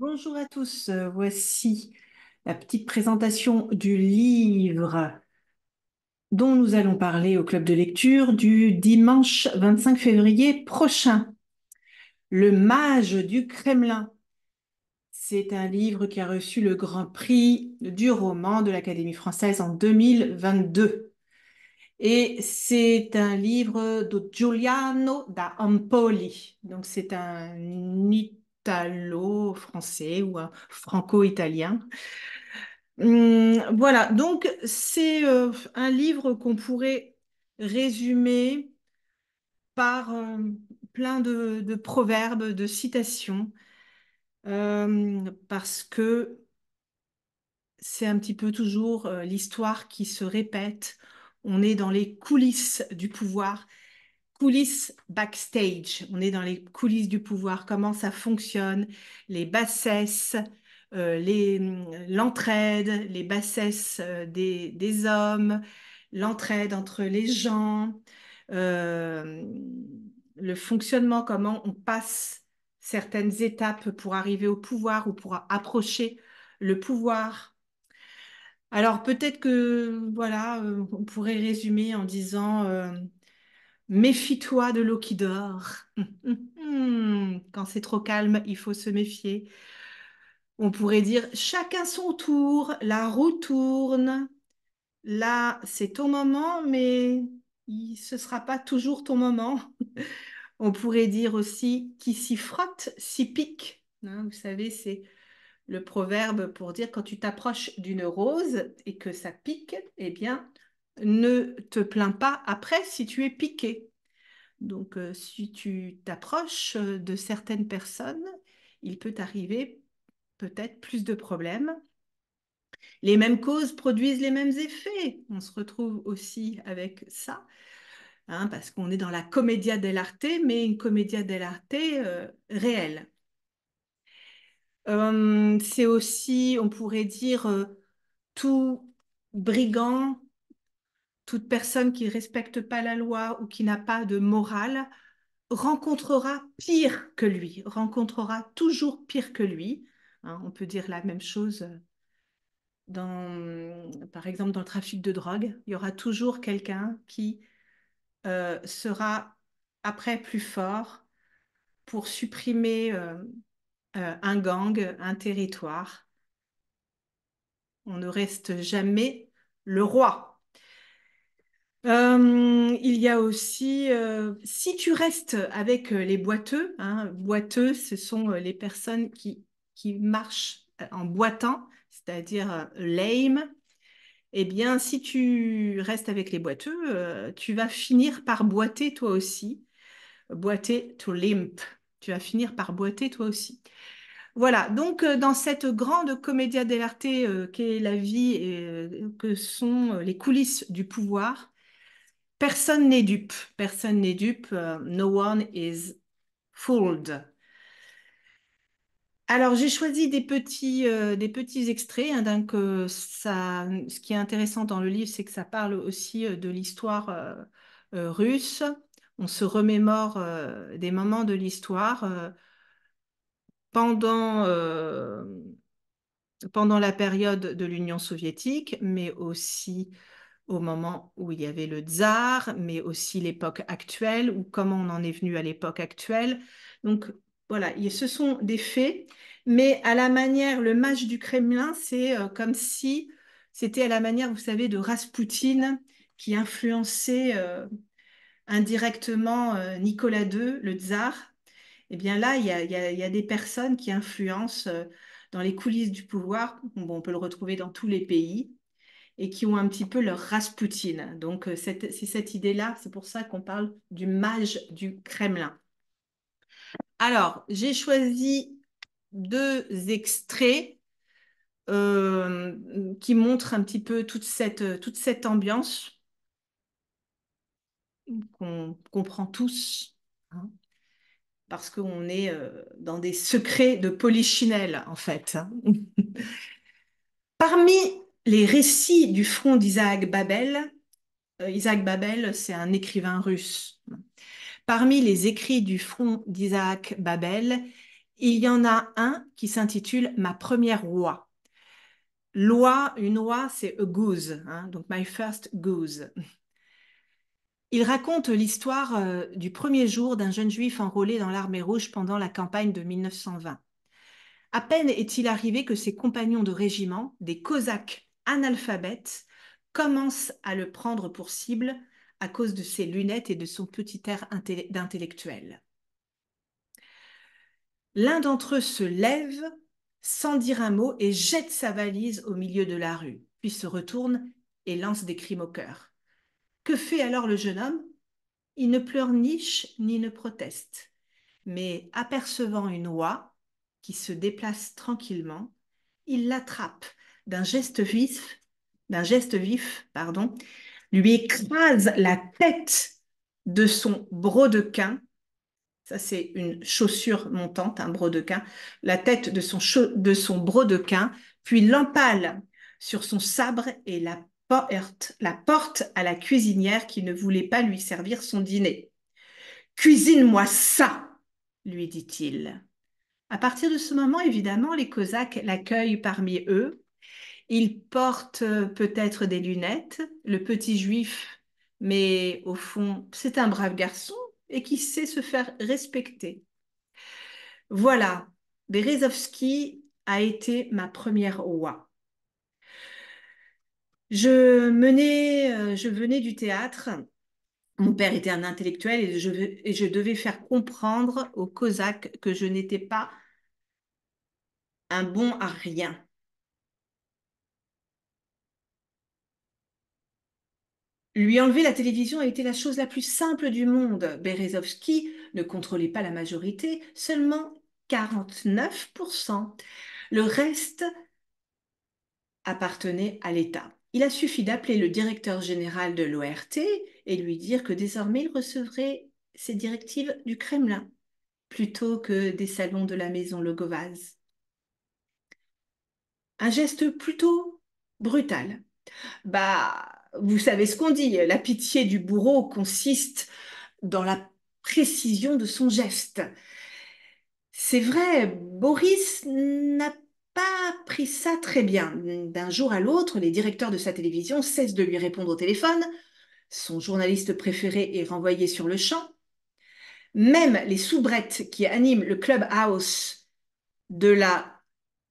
Bonjour à tous, voici la petite présentation du livre dont nous allons parler au club de lecture du dimanche 25 février prochain. Le mage du Kremlin. C'est un livre qui a reçu le grand prix du roman de l'Académie française en 2022. Et c'est un livre de Giuliano da Ampoli Donc c'est un italo-français ou franco-italien. Hum, voilà, donc c'est euh, un livre qu'on pourrait résumer par euh, plein de, proverbes, de citations, euh, parce que c'est un petit peu toujours l'histoire qui se répète. On est dans les coulisses du pouvoir coulisses backstage. On est dans les coulisses du pouvoir, comment ça fonctionne, les bassesses, euh, l'entraide, les, bassesses euh, des, hommes, l'entraide entre les gens, euh, le fonctionnement, comment on passe certaines étapes pour arriver au pouvoir ou pour approcher le pouvoir. Alors peut-être que voilà, on pourrait résumer en disant Méfie-toi de l'eau qui dort. Quand c'est trop calme, il faut se méfier. On pourrait dire chacun son tour, la roue tourne. Là, c'est ton moment, mais ce ne sera pas toujours ton moment. On pourrait dire aussi qui s'y frotte, s'y pique. Hein, vous savez, c'est le proverbe pour dire quand tu t'approches d'une rose et que ça pique, eh bien, ne te plains pas après si tu es piqué. Donc, euh, si tu t'approches euh, de certaines personnes, il peut arriver peut-être plus de problèmes. Les mêmes causes produisent les mêmes effets. On se retrouve aussi avec ça, hein, parce qu'on est dans la comédia dell'arte, mais une comédia dell'arte euh, réelle. Hum, c'est aussi, on pourrait dire, tout brigand toute personne qui ne respecte pas la loi ou qui n'a pas de morale rencontrera pire que lui, rencontrera toujours pire que lui. Hein. on peut dire la même chose, dans, par exemple, dans le trafic de drogue. Il y aura toujours quelqu'un qui euh, sera après plus fort pour supprimer euh, euh, un gang, un territoire. On ne reste jamais le roi. Euh, il y a aussi, euh, si tu restes avec euh, les boiteux, hein, boiteux, ce sont les personnes qui, qui marchent en boitant, c'est-à-dire lame, eh bien, si tu restes avec les boiteux, tu vas finir par boiter toi aussi. Boiter to limp. Tu vas finir par boiter toi aussi. Voilà, donc dans cette grande comédia dell'arte euh, qu'est la vie et que sont les coulisses du pouvoir, Personne n'est dupe. Personne n'est dupe. Euh, no one is fooled. Alors, j'ai choisi des petits, euh, des petits extraits. Hein, donc, ça, ce qui est intéressant dans le livre, c'est que ça parle aussi euh, de l'histoire russe. On se remémore des moments de l'histoire pendant, pendant la période de l'Union soviétique, mais aussi au moment où il y avait le tsar, mais aussi l'époque actuelle, ou comment on en est venu à l'époque actuelle. Donc voilà, ce sont des faits, mais à la manière, le match du Kremlin, c'est euh, comme si c'était à la manière, vous savez, de Rasputin qui influençait euh, indirectement euh, Nicolas II, le tsar. Eh bien là, il y a, des personnes qui influencent dans les coulisses du pouvoir. Bon, on peut le retrouver dans tous les pays et qui ont un petit peu leur Rasputine. Donc, euh, c'est cette idée-là, c'est pour ça qu'on parle du mage du Kremlin. Alors, j'ai choisi deux extraits euh, qui montrent un petit peu toute cette, toute cette ambiance qu'on comprend tous, hein, parce qu'on est euh, dans des secrets de polychinelle en fait. Hein. Parmi les récits du front d'Isaac Babel, euh, Isaac Babel, c'est un écrivain russe. Parmi les écrits du front d'Isaac Babel, il y en a un qui s'intitule Ma première roi ».« Loi, une loi, c'est a goose, hein, donc my first goose. Il raconte l'histoire euh, du premier jour d'un jeune juif enrôlé dans l'armée rouge pendant la campagne de 1920. À peine est-il arrivé que ses compagnons de régiment, des Cosaques analphabète, commence à le prendre pour cible à cause de ses lunettes et de son petit air d'intellectuel. L'un d'entre eux se lève sans dire un mot et jette sa valise au milieu de la rue, puis se retourne et lance des cris moqueurs. Que fait alors le jeune homme Il ne pleurniche ni ne proteste, mais apercevant une oie qui se déplace tranquillement, il l'attrape d'un geste vif, d'un geste vif, pardon, lui écrase la tête de son brodequin. Ça, c'est une chaussure montante, un brodequin. La tête de son, de son brodequin, puis l'empale sur son sabre et la, porte, la porte à la cuisinière qui ne voulait pas lui servir son dîner. Cuisine-moi ça, lui dit-il. À partir de ce moment, évidemment, les Cosaques l'accueillent parmi eux il porte euh, peut-être des lunettes, le petit juif, mais au fond, c'est un brave garçon et qui sait se faire respecter. Voilà, Berezovski a été ma première oie. Je, menais, euh, je venais du théâtre. Mon père était un intellectuel et je, et je devais faire comprendre aux Cosaques que je n'étais pas un bon à rien. Lui enlever la télévision a été la chose la plus simple du monde. Berezovski ne contrôlait pas la majorité, seulement 49%. Le reste appartenait à l'État. Il a suffi d'appeler le directeur général de l'ORT et lui dire que désormais il recevrait ses directives du Kremlin plutôt que des salons de la maison Logovaz. Un geste plutôt brutal. Bah, vous savez ce qu'on dit, la pitié du bourreau consiste dans la précision de son geste. C'est vrai, Boris n'a pas pris ça très bien. D'un jour à l'autre, les directeurs de sa télévision cessent de lui répondre au téléphone. Son journaliste préféré est renvoyé sur le champ. Même les soubrettes qui animent le clubhouse de la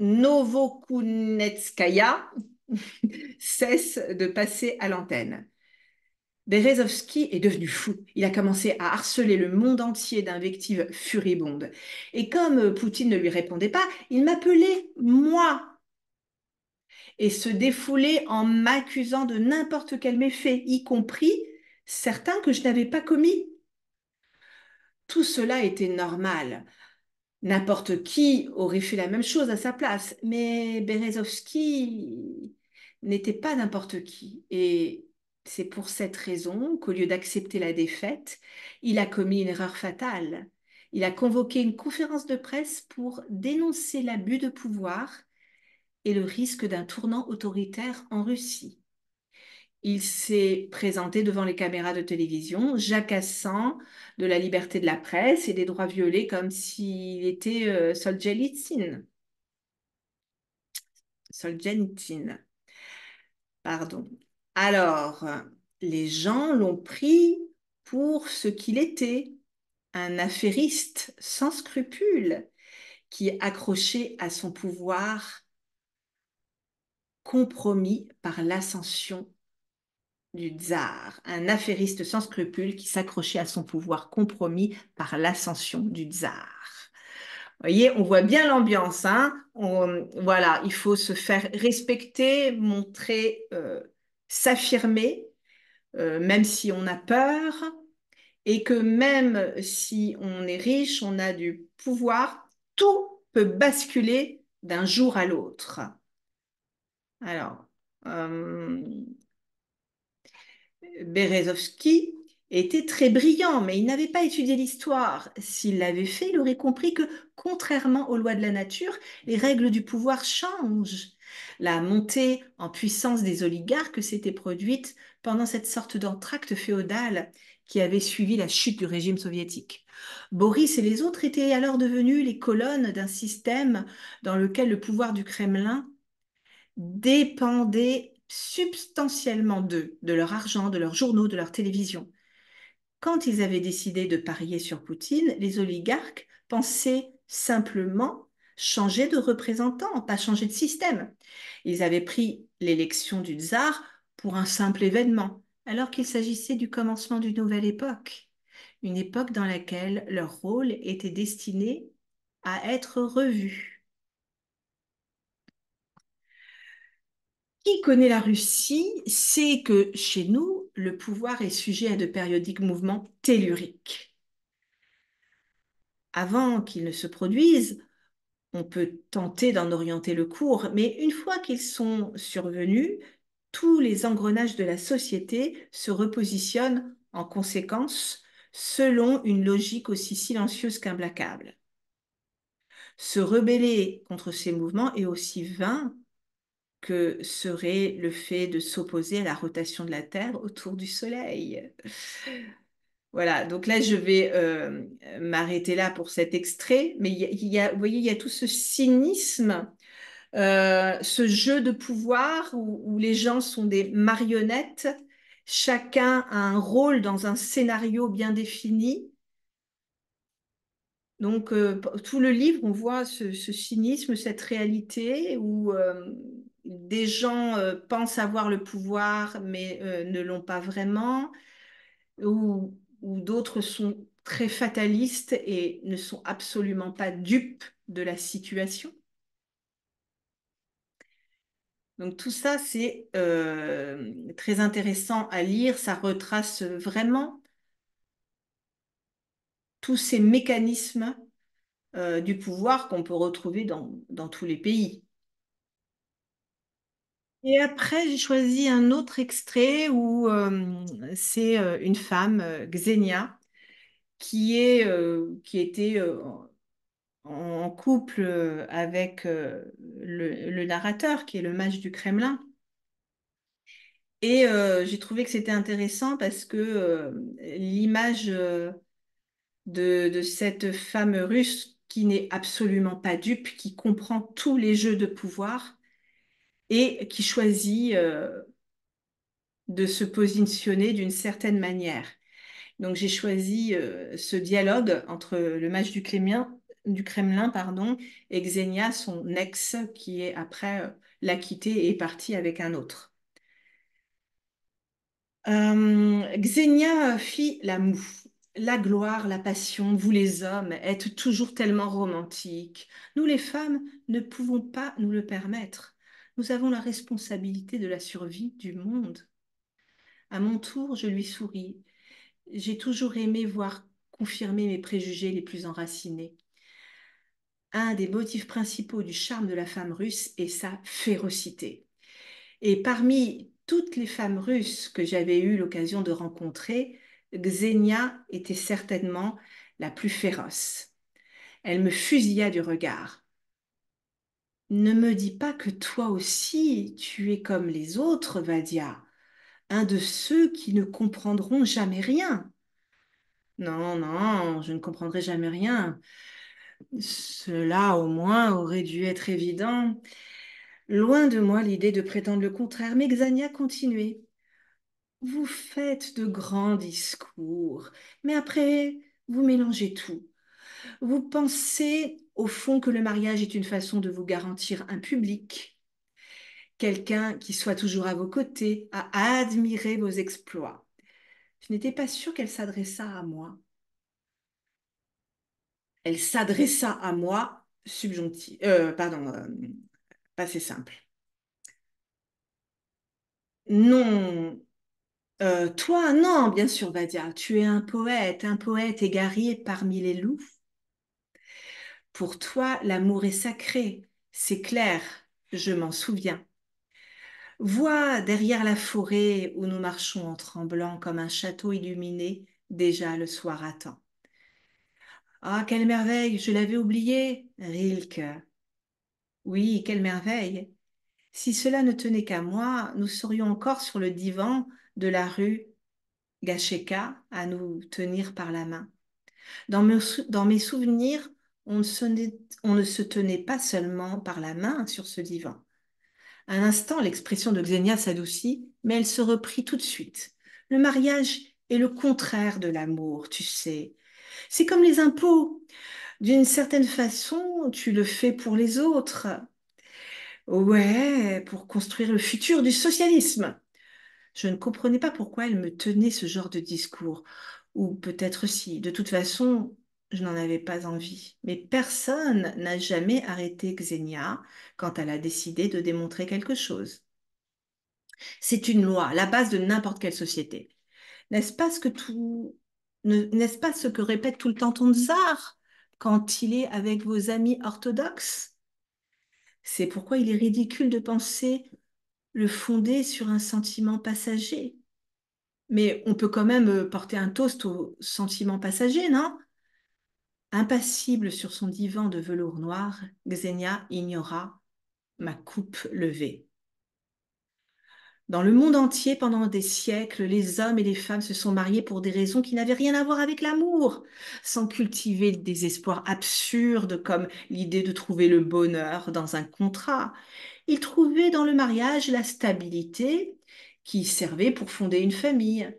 Novokunetskaya, cesse de passer à l'antenne. Berezovski est devenu fou. Il a commencé à harceler le monde entier d'invectives furibondes. Et comme Poutine ne lui répondait pas, il m'appelait moi et se défoulait en m'accusant de n'importe quel méfait, y compris certains que je n'avais pas commis. Tout cela était normal. N'importe qui aurait fait la même chose à sa place, mais Berezovski n'était pas n'importe qui. Et c'est pour cette raison qu'au lieu d'accepter la défaite, il a commis une erreur fatale. Il a convoqué une conférence de presse pour dénoncer l'abus de pouvoir et le risque d'un tournant autoritaire en Russie. Il s'est présenté devant les caméras de télévision, jacassant de la liberté de la presse et des droits violés comme s'il était euh, Solzhenitsyn. Pardon. Alors, les gens l'ont pris pour ce qu'il était, un affairiste sans scrupules qui, accrochait à son pouvoir, compromis par l'ascension du tsar, un affairiste sans scrupules qui s'accrochait à son pouvoir compromis par l'ascension du tsar voyez, on voit bien l'ambiance. Hein. voilà, il faut se faire respecter, montrer, euh, s'affirmer, euh, même si on a peur, et que même si on est riche, on a du pouvoir, tout peut basculer d'un jour à l'autre. Alors, euh, était très brillant, mais il n'avait pas étudié l'histoire. S'il l'avait fait, il aurait compris que, contrairement aux lois de la nature, les règles du pouvoir changent. La montée en puissance des oligarques s'était produite pendant cette sorte d'entracte féodal qui avait suivi la chute du régime soviétique. Boris et les autres étaient alors devenus les colonnes d'un système dans lequel le pouvoir du Kremlin dépendait substantiellement d'eux, de leur argent, de leurs journaux, de leur télévision quand ils avaient décidé de parier sur Poutine, les oligarques pensaient simplement changer de représentant, pas changer de système. Ils avaient pris l'élection du tsar pour un simple événement, alors qu'il s'agissait du commencement d'une nouvelle époque, une époque dans laquelle leur rôle était destiné à être revu. qui connaît la Russie sait que chez nous, le pouvoir est sujet à de périodiques mouvements telluriques. Avant qu'ils ne se produisent, on peut tenter d'en orienter le cours, mais une fois qu'ils sont survenus, tous les engrenages de la société se repositionnent en conséquence selon une logique aussi silencieuse qu'implacable. Se rebeller contre ces mouvements est aussi vain que serait le fait de s'opposer à la rotation de la Terre autour du Soleil. Voilà, donc là, je vais euh, m'arrêter là pour cet extrait, mais il y a, vous voyez, il y a tout ce cynisme, euh, ce jeu de pouvoir où, les gens sont des marionnettes, chacun a un rôle dans un scénario bien défini. Donc, euh, tout le livre, on voit ce, ce cynisme, cette réalité où des gens euh, pensent avoir le pouvoir mais euh, ne l'ont pas vraiment, ou, d'autres sont très fatalistes et ne sont absolument pas dupes de la situation. Donc tout ça, c'est euh, très intéressant à lire, ça retrace vraiment tous ces mécanismes du pouvoir qu'on peut retrouver dans tous les pays. Et après, j'ai choisi un autre extrait où c'est une femme, Xenia, qui, est, qui était en couple avec le, narrateur, qui est le mage du Kremlin. Et j'ai trouvé que c'était intéressant parce que l'image de, de cette femme russe qui n'est absolument pas dupe, qui comprend tous les jeux de pouvoir, et qui choisit euh, de se positionner d'une certaine manière. Donc j'ai choisi euh, ce dialogue entre le match du Kremlin, du Kremlin pardon, et Xenia, son ex, qui est après euh, l'a quitté et est parti avec un autre. Xenia fit la La gloire, la passion, vous les hommes êtes toujours tellement romantiques. Nous les femmes ne pouvons pas nous le permettre nous avons la responsabilité de la survie du monde. À mon tour, je lui souris. J'ai toujours aimé voir confirmer mes préjugés les plus enracinés. Un des motifs principaux du charme de la femme russe est sa férocité. Et parmi toutes les femmes russes que j'avais eu l'occasion de rencontrer, Xenia était certainement la plus féroce. Elle me fusilla du regard. Ne me dis pas que toi aussi tu es comme les autres, Vadia, un de ceux qui ne comprendront jamais rien. Non, non, je ne comprendrai jamais rien. Cela au moins aurait dû être évident. Loin de moi l'idée de prétendre le contraire, mais Xania continuait. Vous faites de grands discours, mais après, vous mélangez tout. Vous pensez au fond que le mariage est une façon de vous garantir un public, quelqu'un qui soit toujours à vos côtés, à admirer vos exploits. Je n'étais pas sûre qu'elle s'adressa à moi. Elle s'adressa à moi, subjonctif, euh, pardon, euh, Pas simple. Non, euh, toi, non, bien sûr, Vadia, tu es un poète, un poète égaré parmi les loups. Pour toi, l'amour est sacré, c'est clair, je m'en souviens. Vois derrière la forêt où nous marchons en tremblant comme un château illuminé, déjà le soir à temps. Ah, quelle merveille, je l'avais oublié, Rilke. Oui, quelle merveille. Si cela ne tenait qu'à moi, nous serions encore sur le divan de la rue Gacheka à nous tenir par la main. Dans, dans mes souvenirs, on ne, se, tenait pas seulement par la main sur ce divan. Un instant, l'expression de Xenia s'adoucit, mais elle se reprit tout de suite. Le mariage est le contraire de l'amour, tu sais. C'est comme les impôts. D'une certaine façon, tu le fais pour les autres. Ouais, pour construire le futur du socialisme. Je ne comprenais pas pourquoi elle me tenait ce genre de discours. Ou peut-être si. De toute façon, je n'en avais pas envie. Mais personne n'a jamais arrêté Xenia quand elle a décidé de démontrer quelque chose. C'est une loi, la base de n'importe quelle société. N'est-ce pas ce que tout n'est-ce pas ce que répète tout le temps ton tsar quand il est avec vos amis orthodoxes C'est pourquoi il est ridicule de penser le fonder sur un sentiment passager. Mais on peut quand même euh, porter un toast au sentiment passager, non Impassible sur son divan de velours noir, Xenia ignora ma coupe levée. Dans le monde entier, pendant des siècles, les hommes et les femmes se sont mariés pour des raisons qui n'avaient rien à voir avec l'amour, sans cultiver des espoirs absurdes comme l'idée de trouver le bonheur dans un contrat. Ils trouvaient dans le mariage la stabilité qui servait pour fonder une famille.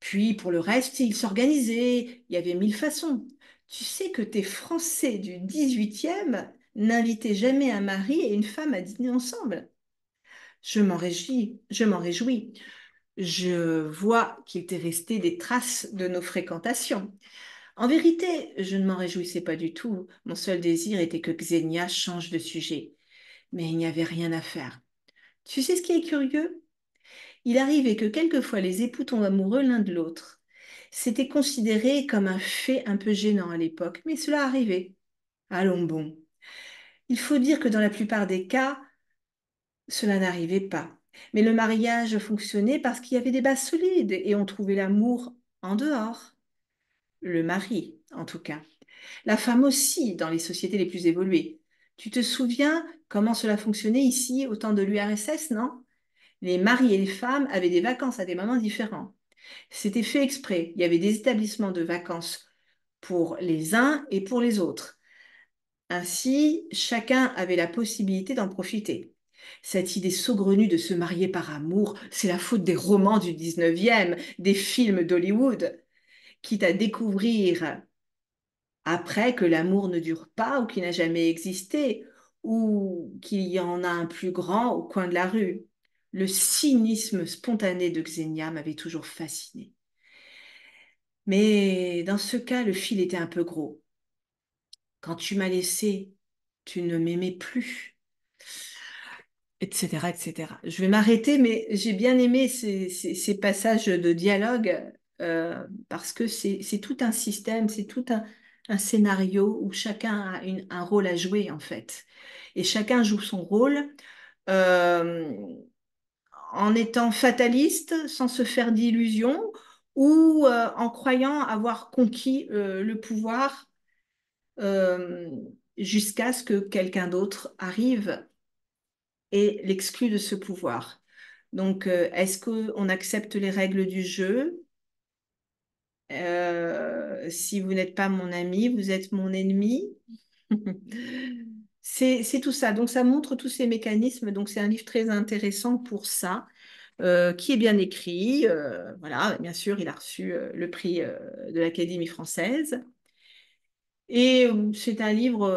Puis pour le reste, ils s'organisaient, il y avait mille façons. Tu sais que tes Français du 18e n'invitaient jamais un mari et une femme à dîner ensemble. Je m'en réjouis, je m'en réjouis. Je vois qu'il t'est resté des traces de nos fréquentations. En vérité, je ne m'en réjouissais pas du tout. Mon seul désir était que Xenia change de sujet. Mais il n'y avait rien à faire. Tu sais ce qui est curieux Il arrivait que quelquefois les époux tombent amoureux l'un de l'autre. C'était considéré comme un fait un peu gênant à l'époque, mais cela arrivait. Allons bon. Il faut dire que dans la plupart des cas, cela n'arrivait pas. Mais le mariage fonctionnait parce qu'il y avait des bases solides et on trouvait l'amour en dehors. Le mari, en tout cas. La femme aussi, dans les sociétés les plus évoluées. Tu te souviens comment cela fonctionnait ici au temps de l'URSS, non Les maris et les femmes avaient des vacances à des moments différents. C'était fait exprès. Il y avait des établissements de vacances pour les uns et pour les autres. Ainsi, chacun avait la possibilité d'en profiter. Cette idée saugrenue de se marier par amour, c'est la faute des romans du 19e, des films d'Hollywood, quitte à découvrir après que l'amour ne dure pas ou qu'il n'a jamais existé, ou qu'il y en a un plus grand au coin de la rue. Le cynisme spontané de Xenia m'avait toujours fasciné. Mais dans ce cas, le fil était un peu gros. Quand tu m'as laissé, tu ne m'aimais plus, etc., etc. Je vais m'arrêter, mais j'ai bien aimé ces, passages de dialogue euh, parce que c'est tout un système, c'est tout un, scénario où chacun a un rôle à jouer en fait, et chacun joue son rôle. Euh, en étant fataliste, sans se faire d'illusions, ou euh, en croyant avoir conquis euh, le pouvoir euh, jusqu'à ce que quelqu'un d'autre arrive et l'exclue de ce pouvoir. Donc, est-ce qu'on accepte les règles du jeu Si vous n'êtes pas mon ami, vous êtes mon ennemi. C'est tout ça. Donc, ça montre tous ces mécanismes. Donc, c'est un livre très intéressant pour ça, euh, qui est bien écrit. Euh, voilà, bien sûr, il a reçu euh, le prix de l'Académie française. Et c'est un livre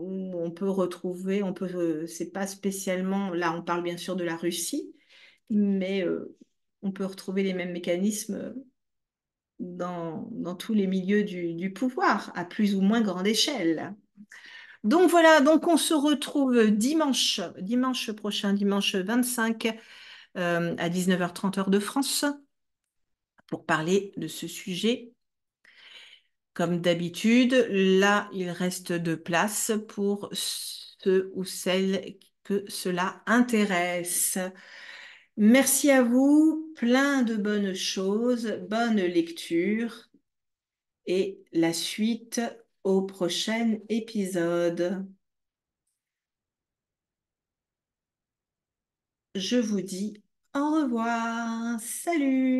où on peut retrouver, on peut, c'est pas spécialement, là on parle bien sûr de la Russie, mais on peut retrouver les mêmes mécanismes dans, dans tous les milieux du, du pouvoir, à plus ou moins grande échelle. Donc voilà, donc on se retrouve dimanche, dimanche prochain, dimanche 25 euh, à 19h30 heure de France pour parler de ce sujet. Comme d'habitude, là, il reste de place pour ceux ou celles que cela intéresse. Merci à vous, plein de bonnes choses, bonne lecture et la suite au prochain épisode. Je vous dis au revoir. Salut